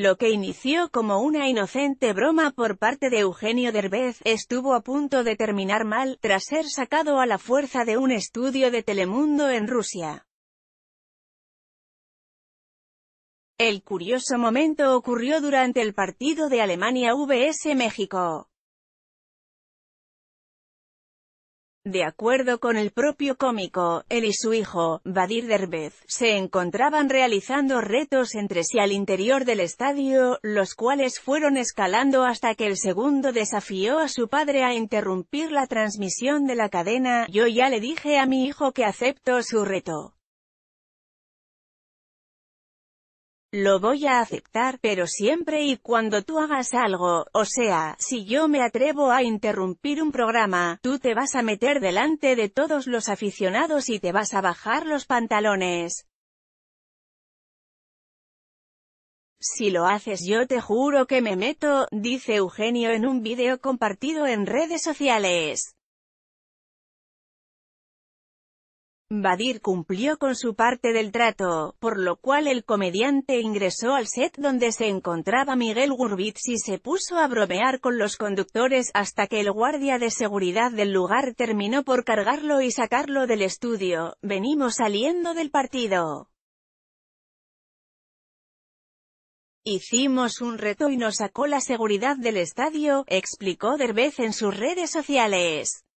Lo que inició como una inocente broma por parte de Eugenio Derbez, estuvo a punto de terminar mal, tras ser sacado a la fuerza de un estudio de Telemundo en Rusia. El curioso momento ocurrió durante el partido de Alemania vs México. De acuerdo con el propio cómico, él y su hijo, Badir Derbez, se encontraban realizando retos entre sí al interior del estadio, los cuales fueron escalando hasta que el segundo desafió a su padre a interrumpir la transmisión de la cadena, yo ya le dije a mi hijo que acepto su reto. Lo voy a aceptar, pero siempre y cuando tú hagas algo, o sea, si yo me atrevo a interrumpir un programa, tú te vas a meter delante de todos los aficionados y te vas a bajar los pantalones. Si lo haces yo te juro que me meto, dice Eugenio en un video compartido en redes sociales. Badir cumplió con su parte del trato, por lo cual el comediante ingresó al set donde se encontraba Miguel Gurbitz y se puso a bromear con los conductores hasta que el guardia de seguridad del lugar terminó por cargarlo y sacarlo del estudio, venimos saliendo del partido. Hicimos un reto y nos sacó la seguridad del estadio, explicó Derbez en sus redes sociales.